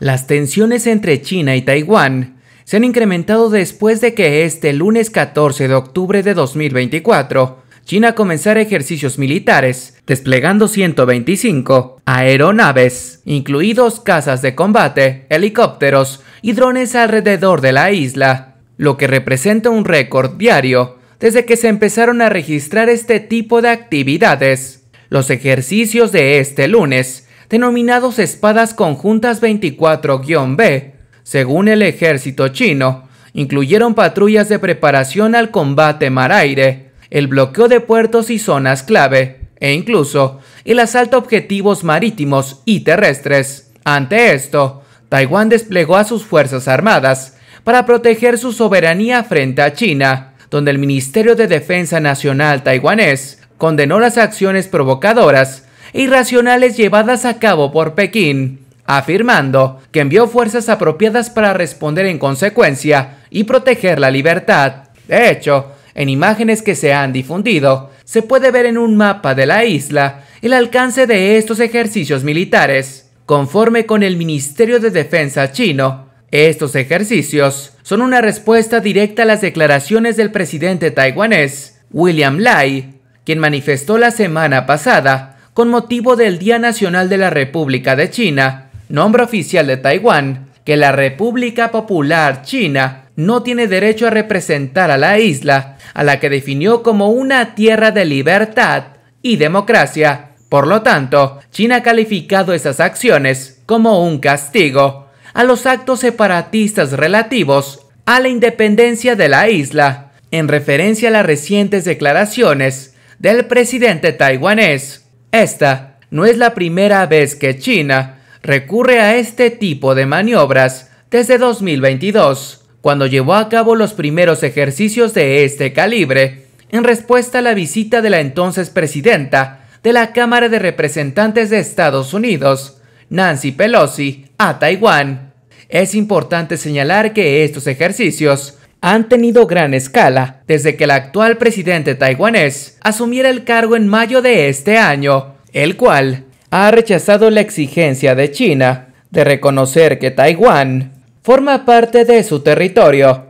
Las tensiones entre China y Taiwán se han incrementado después de que este lunes 14 de octubre de 2024 China comenzara ejercicios militares, desplegando 125 aeronaves, incluidos casas de combate, helicópteros y drones alrededor de la isla, lo que representa un récord diario desde que se empezaron a registrar este tipo de actividades. Los ejercicios de este lunes denominados espadas conjuntas 24-B, según el ejército chino, incluyeron patrullas de preparación al combate mar-aire, el bloqueo de puertos y zonas clave, e incluso el asalto a objetivos marítimos y terrestres. Ante esto, Taiwán desplegó a sus Fuerzas Armadas para proteger su soberanía frente a China, donde el Ministerio de Defensa Nacional taiwanés condenó las acciones provocadoras irracionales llevadas a cabo por Pekín, afirmando que envió fuerzas apropiadas para responder en consecuencia y proteger la libertad. De hecho, en imágenes que se han difundido, se puede ver en un mapa de la isla el alcance de estos ejercicios militares. Conforme con el Ministerio de Defensa chino, estos ejercicios son una respuesta directa a las declaraciones del presidente taiwanés, William Lai, quien manifestó la semana pasada con motivo del Día Nacional de la República de China, nombre oficial de Taiwán, que la República Popular China no tiene derecho a representar a la isla, a la que definió como una tierra de libertad y democracia. Por lo tanto, China ha calificado esas acciones como un castigo a los actos separatistas relativos a la independencia de la isla, en referencia a las recientes declaraciones del presidente taiwanés esta no es la primera vez que China recurre a este tipo de maniobras desde 2022, cuando llevó a cabo los primeros ejercicios de este calibre en respuesta a la visita de la entonces presidenta de la Cámara de Representantes de Estados Unidos, Nancy Pelosi, a Taiwán. Es importante señalar que estos ejercicios han tenido gran escala desde que el actual presidente taiwanés asumiera el cargo en mayo de este año, el cual ha rechazado la exigencia de China de reconocer que Taiwán forma parte de su territorio.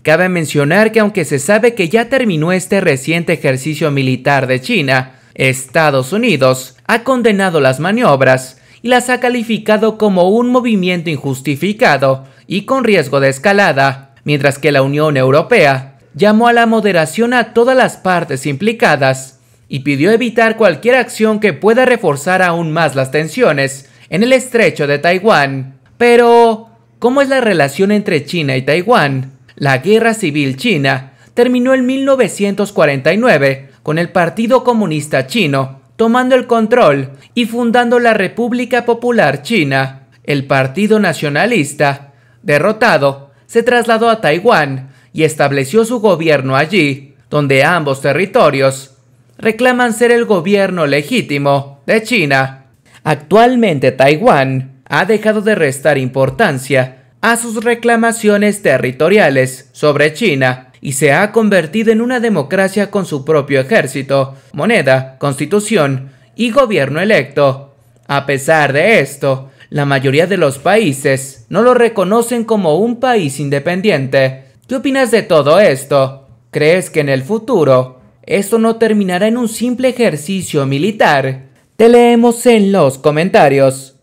Cabe mencionar que aunque se sabe que ya terminó este reciente ejercicio militar de China, Estados Unidos ha condenado las maniobras y las ha calificado como un movimiento injustificado y con riesgo de escalada mientras que la Unión Europea llamó a la moderación a todas las partes implicadas y pidió evitar cualquier acción que pueda reforzar aún más las tensiones en el estrecho de Taiwán. Pero, ¿cómo es la relación entre China y Taiwán? La guerra civil china terminó en 1949 con el Partido Comunista Chino tomando el control y fundando la República Popular China. El Partido Nacionalista, derrotado, se trasladó a Taiwán y estableció su gobierno allí, donde ambos territorios reclaman ser el gobierno legítimo de China. Actualmente Taiwán ha dejado de restar importancia a sus reclamaciones territoriales sobre China y se ha convertido en una democracia con su propio ejército, moneda, constitución y gobierno electo. A pesar de esto, la mayoría de los países no lo reconocen como un país independiente. ¿Qué opinas de todo esto? ¿Crees que en el futuro esto no terminará en un simple ejercicio militar? Te leemos en los comentarios.